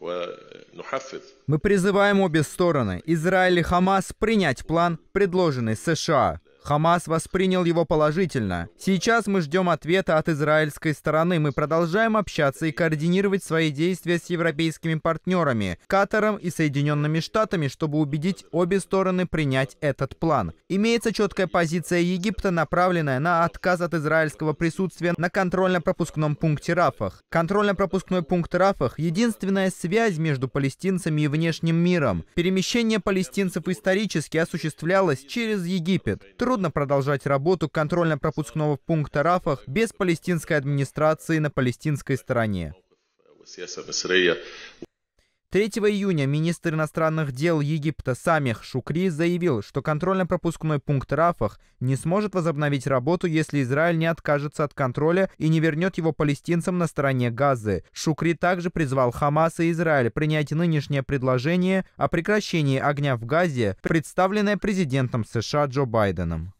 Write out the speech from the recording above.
Э, Мы призываем обе стороны, Израиль и Хамас, принять план, предложенный США. Хамас воспринял его положительно. Сейчас мы ждем ответа от израильской стороны. Мы продолжаем общаться и координировать свои действия с европейскими партнерами, Катаром и Соединенными Штатами, чтобы убедить обе стороны принять этот план. Имеется четкая позиция Египта, направленная на отказ от израильского присутствия на контрольно-пропускном пункте Рафах. Контрольно-пропускной пункт Рафах – единственная связь между палестинцами и внешним миром. Перемещение палестинцев исторически осуществлялось через Египет. Труд Трудно продолжать работу контрольно-пропускного пункта Рафах без палестинской администрации на палестинской стороне. 3 июня министр иностранных дел Египта Самих Шукри заявил, что контрольно-пропускной пункт Рафах не сможет возобновить работу, если Израиль не откажется от контроля и не вернет его палестинцам на стороне Газы. Шукри также призвал Хамас и Израиль принять нынешнее предложение о прекращении огня в Газе, представленное президентом США Джо Байденом.